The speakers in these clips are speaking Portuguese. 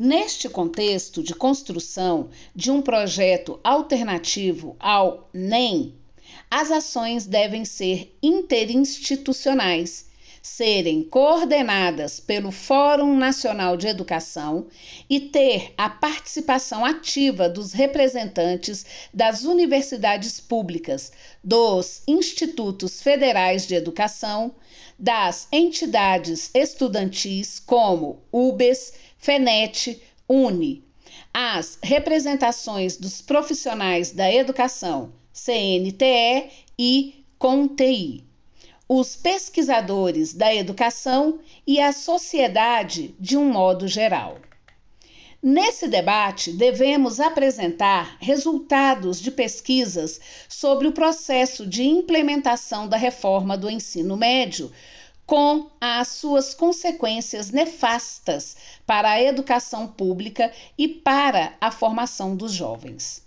Neste contexto de construção de um projeto alternativo ao NEM, as ações devem ser interinstitucionais, serem coordenadas pelo Fórum Nacional de Educação e ter a participação ativa dos representantes das universidades públicas, dos institutos federais de educação, das entidades estudantis como UBES, FENET, UNE, as representações dos profissionais da educação, CNTE e Conti), os pesquisadores da educação e a sociedade de um modo geral. Nesse debate, devemos apresentar resultados de pesquisas sobre o processo de implementação da reforma do ensino médio, com as suas consequências nefastas para a educação pública e para a formação dos jovens.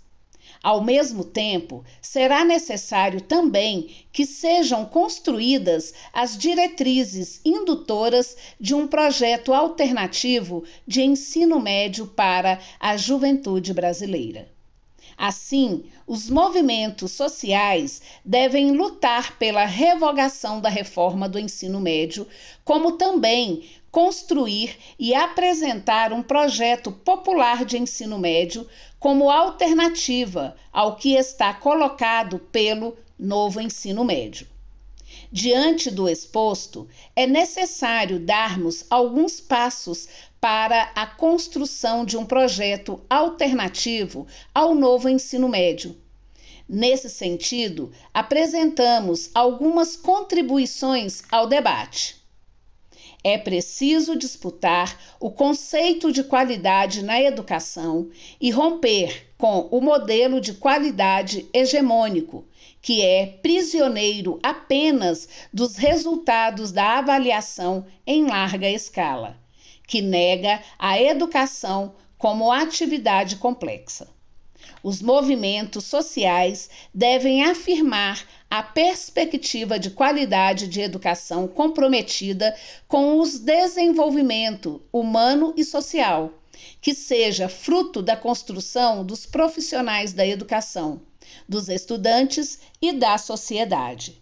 Ao mesmo tempo, será necessário também que sejam construídas as diretrizes indutoras de um projeto alternativo de ensino médio para a juventude brasileira. Assim, os movimentos sociais devem lutar pela revogação da reforma do ensino médio, como também construir e apresentar um projeto popular de ensino médio como alternativa ao que está colocado pelo novo ensino médio. Diante do exposto, é necessário darmos alguns passos para a construção de um projeto alternativo ao novo ensino médio. Nesse sentido, apresentamos algumas contribuições ao debate. É preciso disputar o conceito de qualidade na educação e romper, com o modelo de qualidade hegemônico, que é prisioneiro apenas dos resultados da avaliação em larga escala, que nega a educação como atividade complexa. Os movimentos sociais devem afirmar a perspectiva de qualidade de educação comprometida com os desenvolvimento humano e social que seja fruto da construção dos profissionais da educação, dos estudantes e da sociedade.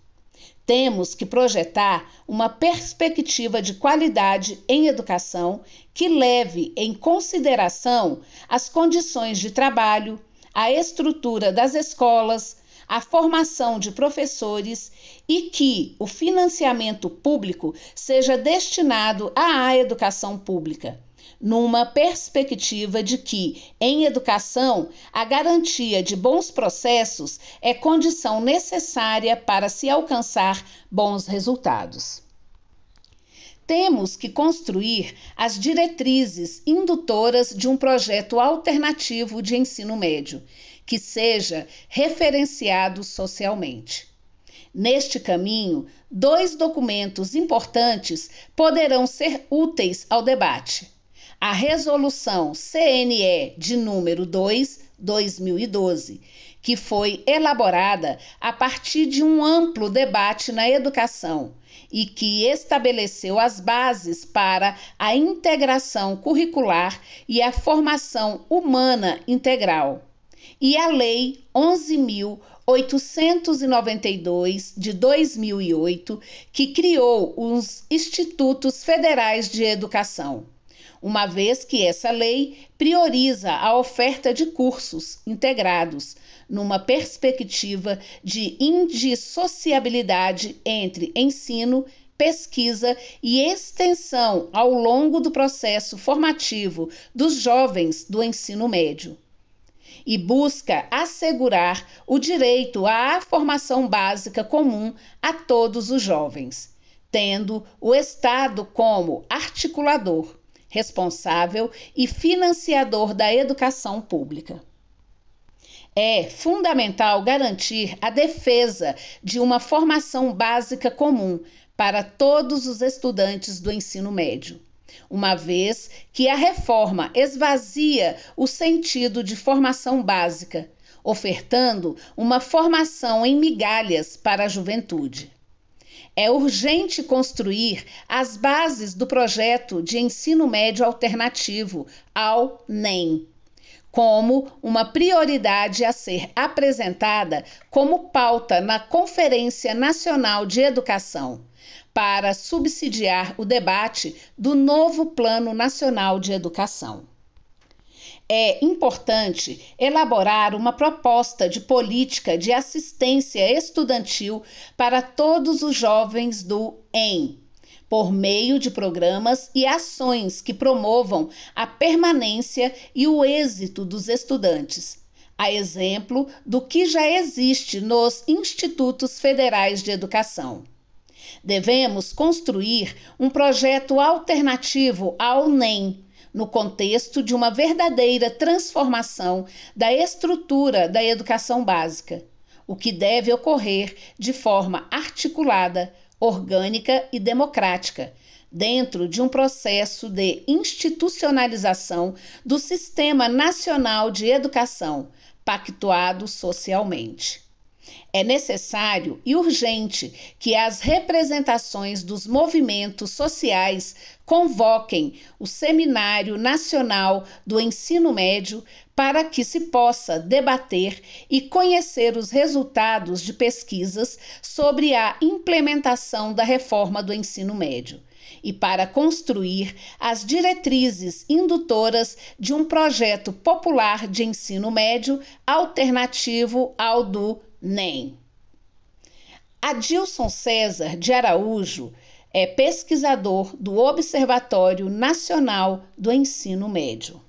Temos que projetar uma perspectiva de qualidade em educação que leve em consideração as condições de trabalho, a estrutura das escolas, a formação de professores e que o financiamento público seja destinado à educação pública, numa perspectiva de que, em educação, a garantia de bons processos é condição necessária para se alcançar bons resultados temos que construir as diretrizes indutoras de um projeto alternativo de ensino médio, que seja referenciado socialmente. Neste caminho, dois documentos importantes poderão ser úteis ao debate: a Resolução CNE de número 2, 2012, que foi elaborada a partir de um amplo debate na educação e que estabeleceu as bases para a integração curricular e a formação humana integral e a Lei 11.892 de 2008, que criou os Institutos Federais de Educação, uma vez que essa lei prioriza a oferta de cursos integrados numa perspectiva de indissociabilidade entre ensino, pesquisa e extensão ao longo do processo formativo dos jovens do ensino médio e busca assegurar o direito à formação básica comum a todos os jovens, tendo o Estado como articulador, responsável e financiador da educação pública. É fundamental garantir a defesa de uma formação básica comum para todos os estudantes do ensino médio uma vez que a reforma esvazia o sentido de formação básica, ofertando uma formação em migalhas para a juventude. É urgente construir as bases do projeto de ensino médio alternativo ao NEM, como uma prioridade a ser apresentada como pauta na Conferência Nacional de Educação, para subsidiar o debate do novo Plano Nacional de Educação. É importante elaborar uma proposta de política de assistência estudantil para todos os jovens do EM, por meio de programas e ações que promovam a permanência e o êxito dos estudantes, a exemplo do que já existe nos institutos federais de educação. Devemos construir um projeto alternativo ao NEM, no contexto de uma verdadeira transformação da estrutura da educação básica, o que deve ocorrer de forma articulada orgânica e democrática, dentro de um processo de institucionalização do Sistema Nacional de Educação, pactuado socialmente. É necessário e urgente que as representações dos movimentos sociais convoquem o Seminário Nacional do Ensino Médio para que se possa debater e conhecer os resultados de pesquisas sobre a implementação da reforma do ensino médio e para construir as diretrizes indutoras de um projeto popular de ensino médio alternativo ao do NEM. Adilson César de Araújo é pesquisador do Observatório Nacional do Ensino Médio.